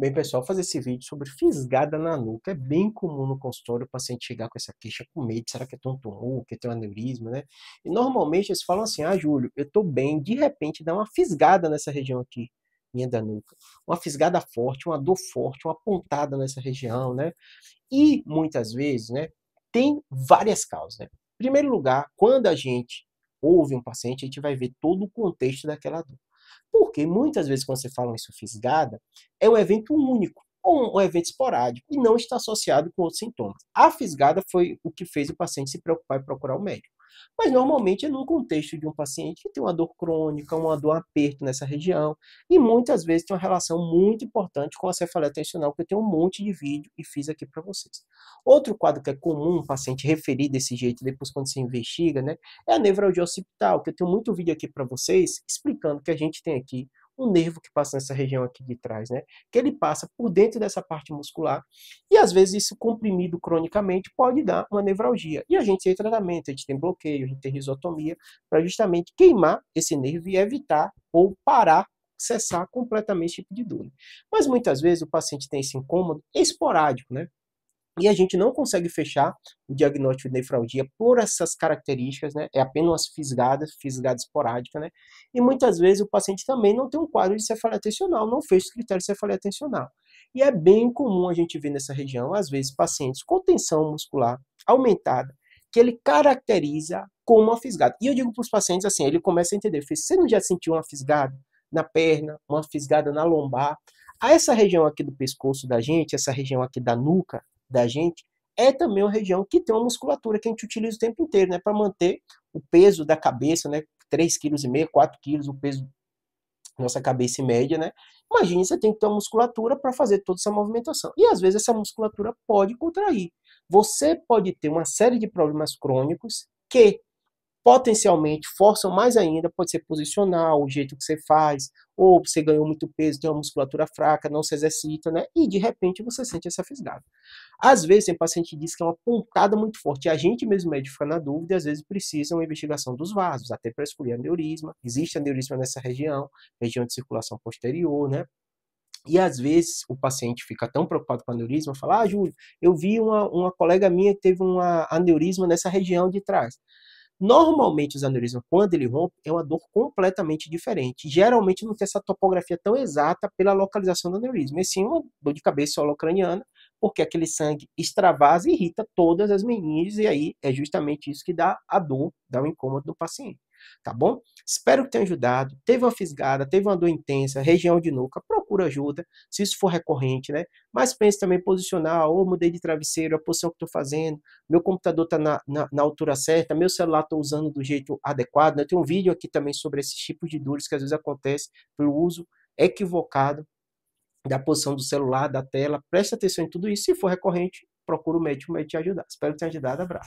Bem, pessoal, fazer esse vídeo sobre fisgada na nuca. É bem comum no consultório o paciente chegar com essa queixa com medo. Será que é um tumor, que tem um aneurisma, né? E normalmente eles falam assim, ah, Júlio, eu tô bem. De repente dá uma fisgada nessa região aqui minha da nuca. Uma fisgada forte, uma dor forte, uma pontada nessa região, né? E muitas vezes, né, tem várias causas, né? Em primeiro lugar, quando a gente ouve um paciente, a gente vai ver todo o contexto daquela dor. Porque muitas vezes, quando você fala em sufisgada, é um evento único ou um evento esporádico e não está associado com outros sintomas. A fisgada foi o que fez o paciente se preocupar e procurar o médico mas normalmente é no contexto de um paciente que tem uma dor crônica, uma dor aperto nessa região, e muitas vezes tem uma relação muito importante com a cefaleia tensional, que eu tenho um monte de vídeo e fiz aqui para vocês. Outro quadro que é comum um paciente referir desse jeito depois quando se investiga, né, é a nevralgia occipital, que eu tenho muito vídeo aqui para vocês explicando que a gente tem aqui um nervo que passa nessa região aqui de trás, né? Que ele passa por dentro dessa parte muscular e às vezes isso comprimido cronicamente pode dar uma nevralgia. E a gente tem tratamento, a gente tem bloqueio, a gente tem risotomia para justamente queimar esse nervo e evitar ou parar cessar completamente esse tipo de dor. Mas muitas vezes o paciente tem esse incômodo esporádico, né? E a gente não consegue fechar o diagnóstico de nefralgia por essas características, né? É apenas fisgadas, fisgada esporádica, né? E muitas vezes o paciente também não tem um quadro de cefaleia tensional, não fez o critério de cefaleia tensional. E é bem comum a gente ver nessa região, às vezes, pacientes com tensão muscular aumentada, que ele caracteriza como uma fisgada. E eu digo para os pacientes assim, ele começa a entender, você não já sentiu uma fisgada na perna, uma fisgada na lombar? A essa região aqui do pescoço da gente, essa região aqui da nuca, da gente é também uma região que tem uma musculatura que a gente utiliza o tempo inteiro, né, para manter o peso da cabeça, né, 3,5 kg, 4 kg o peso da nossa cabeça média, né? imagina você tem que ter uma musculatura para fazer toda essa movimentação. E às vezes essa musculatura pode contrair. Você pode ter uma série de problemas crônicos que potencialmente forçam mais ainda, pode ser posicional, o jeito que você faz, ou você ganhou muito peso, tem uma musculatura fraca, não se exercita, né? E de repente você sente essa fisgada. Às vezes, tem paciente que diz que é uma pontada muito forte, a gente mesmo médico fica na dúvida, e às vezes precisa uma investigação dos vasos, até para escolher aneurisma, existe aneurisma nessa região, região de circulação posterior, né? E às vezes o paciente fica tão preocupado com aneurisma, fala, ah, Júlio, eu vi uma, uma colega minha que teve uma aneurisma nessa região de trás. Normalmente, os aneurismas, quando ele rompe, é uma dor completamente diferente. Geralmente, não tem essa topografia tão exata pela localização do aneurisma, e sim uma dor de cabeça holocraniana, porque aquele sangue extravasa e irrita todas as meninges, e aí é justamente isso que dá a dor, dá o incômodo do paciente. Tá bom? Espero que tenha ajudado. Teve uma fisgada, teve uma dor intensa, região de nuca, procura ajuda, se isso for recorrente, né? Mas pense também posicionar, ou mudei de travesseiro, a posição que estou fazendo, meu computador está na, na, na, altura certa, meu celular estou usando do jeito adequado. Né? Eu tenho um vídeo aqui também sobre esses tipos de dores que às vezes acontece pelo uso equivocado da posição do celular, da tela. Preste atenção em tudo isso. Se for recorrente, procura o médico para te ajudar. Espero que tenha ajudado. Abraço.